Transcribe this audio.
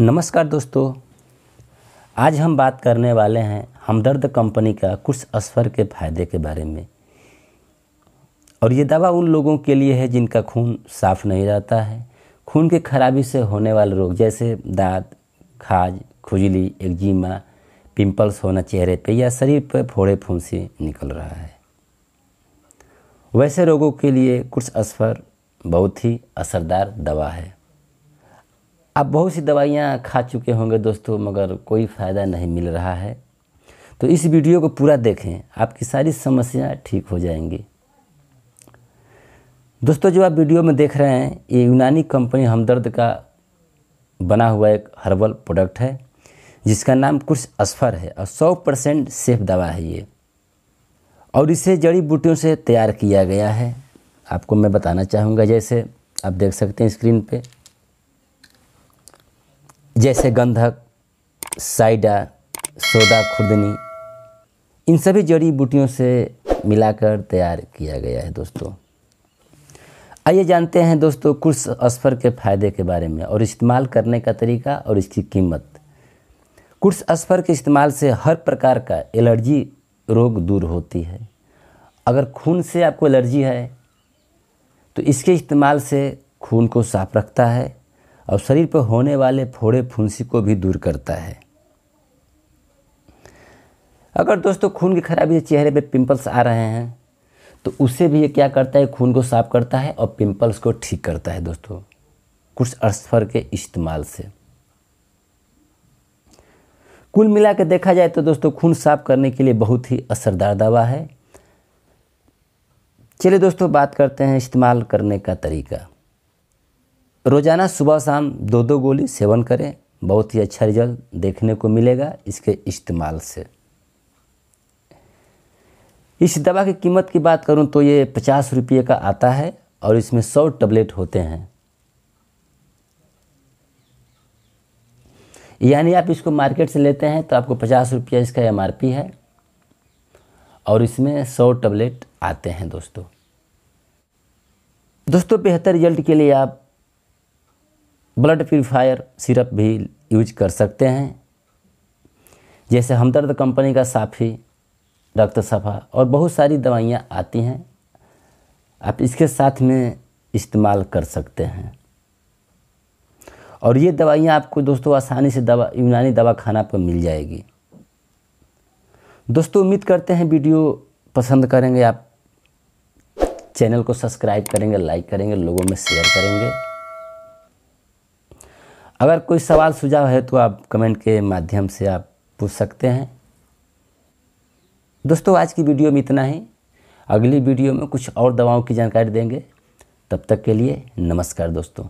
नमस्कार दोस्तों आज हम बात करने वाले हैं हमदर्द कंपनी का कुछ असफर के फायदे के बारे में और ये दवा उन लोगों के लिए है जिनका खून साफ नहीं रहता है खून के खराबी से होने वाले रोग जैसे दाद खाज खुजली एक्जिमा पिंपल्स होना चेहरे पे या शरीर पर फोड़े फूंसी निकल रहा है वैसे रोगों के लिए कुछ असफर बहुत ही असरदार दवा है आप बहुत सी दवाइयाँ खा चुके होंगे दोस्तों मगर कोई फ़ायदा नहीं मिल रहा है तो इस वीडियो को पूरा देखें आपकी सारी समस्याएं ठीक हो जाएंगी दोस्तों जो आप वीडियो में देख रहे हैं ये यूनानी कंपनी हमदर्द का बना हुआ एक हर्बल प्रोडक्ट है जिसका नाम कुछ असफर है और सौ परसेंट सेफ दवा है ये और इसे जड़ी बूटियों से तैयार किया गया है आपको मैं बताना चाहूँगा जैसे आप देख सकते हैं स्क्रीन पे जैसे गंधक साइडा सोडा खुर्दनी इन सभी जड़ी बूटियों से मिलाकर तैयार किया गया है दोस्तों आइए जानते हैं दोस्तों कुछ अस्फर के फ़ायदे के बारे में और इस्तेमाल करने का तरीका और इसकी कीमत कुछ अस्फर के इस्तेमाल से हर प्रकार का एलर्जी रोग दूर होती है अगर खून से आपको एलर्जी है तो इसके इस्तेमाल से खून को साफ रखता है और शरीर पर होने वाले फोड़े फुंसी को भी दूर करता है अगर दोस्तों खून की खराबी से चेहरे पे पिंपल्स आ रहे हैं तो उससे भी ये क्या करता है खून को साफ करता है और पिंपल्स को ठीक करता है दोस्तों कुछ अस्फर के इस्तेमाल से कुल मिला के देखा जाए तो दोस्तों खून साफ करने के लिए बहुत ही असरदार दवा है चलिए दोस्तों बात करते हैं इस्तेमाल करने का तरीका रोज़ाना सुबह शाम दो दो गोली सेवन करें बहुत ही अच्छा रिजल्ट देखने को मिलेगा इसके इस्तेमाल से इस दवा की कीमत की बात करूं तो ये पचास रुपये का आता है और इसमें सौ टबलेट होते हैं यानी आप इसको मार्केट से लेते हैं तो आपको पचास रुपया इसका एम है और इसमें सौ टबलेट आते हैं दोस्तों दोस्तों बेहतर रिजल्ट के लिए आप ब्लड प्यूरीफायर सिरप भी यूज कर सकते हैं जैसे हमदर्द कंपनी का साफ़ी रक्त सफ़ा और बहुत सारी दवाइयाँ आती हैं आप इसके साथ में इस्तेमाल कर सकते हैं और ये दवाइयाँ आपको दोस्तों आसानी से दवा यूनानी दवा खाना पर मिल जाएगी दोस्तों उम्मीद करते हैं वीडियो पसंद करेंगे आप चैनल को सब्सक्राइब करेंगे लाइक करेंगे लोगों में शेयर करेंगे अगर कोई सवाल सुझाव है तो आप कमेंट के माध्यम से आप पूछ सकते हैं दोस्तों आज की वीडियो में इतना ही अगली वीडियो में कुछ और दवाओं की जानकारी देंगे तब तक के लिए नमस्कार दोस्तों